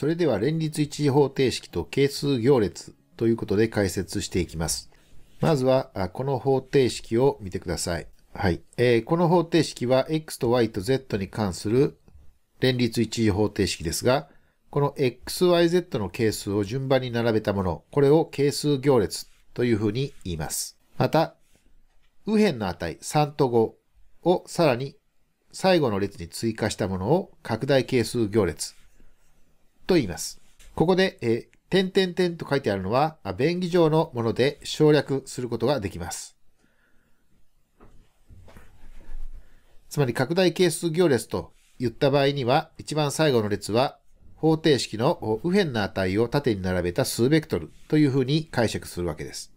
それでは連立一次方程式と係数行列ということで解説していきます。まずは、この方程式を見てください。はい。えー、この方程式は x と y と z に関する連立一次方程式ですが、この xyz の係数を順番に並べたもの、これを係数行列というふうに言います。また、右辺の値3と5をさらに最後の列に追加したものを拡大係数行列と言います。ここで、え点点点と書いてあるのは、便宜上のもので省略することができます。つまり拡大係数行列と言った場合には、一番最後の列は方程式の右辺の値を縦に並べた数ベクトルというふうに解釈するわけです。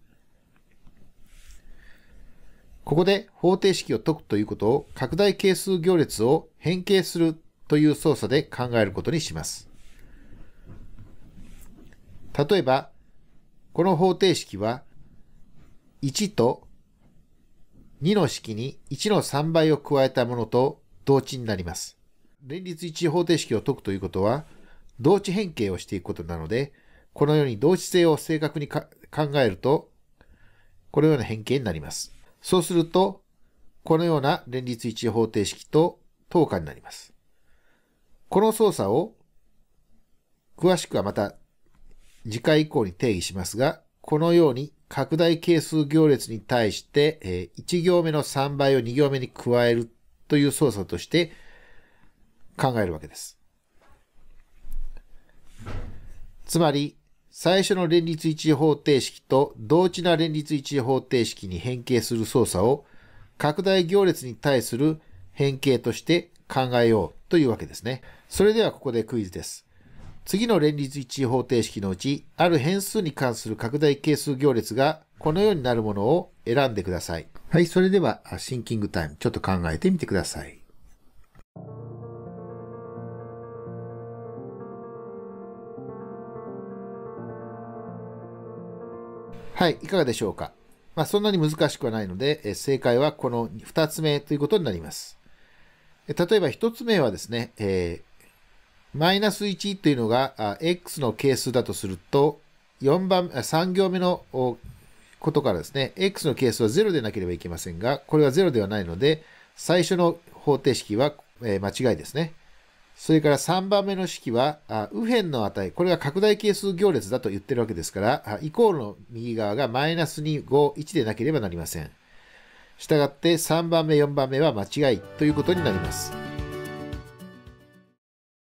ここで方程式を解くということを拡大係数行列を変形するという操作で考えることにします。例えば、この方程式は、1と2の式に1の3倍を加えたものと同値になります。連立一方程式を解くということは、同値変形をしていくことなので、このように同値性を正確に考えると、このような変形になります。そうすると、このような連立一方程式と等価になります。この操作を詳しくはまた次回以降に定義しますが、このように拡大係数行列に対して、え1行目の3倍を2行目に加えるという操作として考えるわけです。つまり、最初の連立一次方程式と同値な連立一次方程式に変形する操作を拡大行列に対する変形として考えようというわけですね。それではここでクイズです。次の連立一次方程式のうち、ある変数に関する拡大係数行列がこのようになるものを選んでください。はい、それではシンキングタイム、ちょっと考えてみてください。はい、いかがでしょうか。まあ、そんなに難しくはないので、正解はこの2つ目ということになります。例えば1つ目はですね、えーマイナス1というのが x の係数だとすると、4番、3行目のことからですね、x の係数は0でなければいけませんが、これは0ではないので、最初の方程式は、え間違いですね。それから3番目の式は、あ右辺の値、これが拡大係数行列だと言ってるわけですから、イコールの右側がマイナス2、5、1でなければなりません。したがって3番目、4番目は間違いということになります。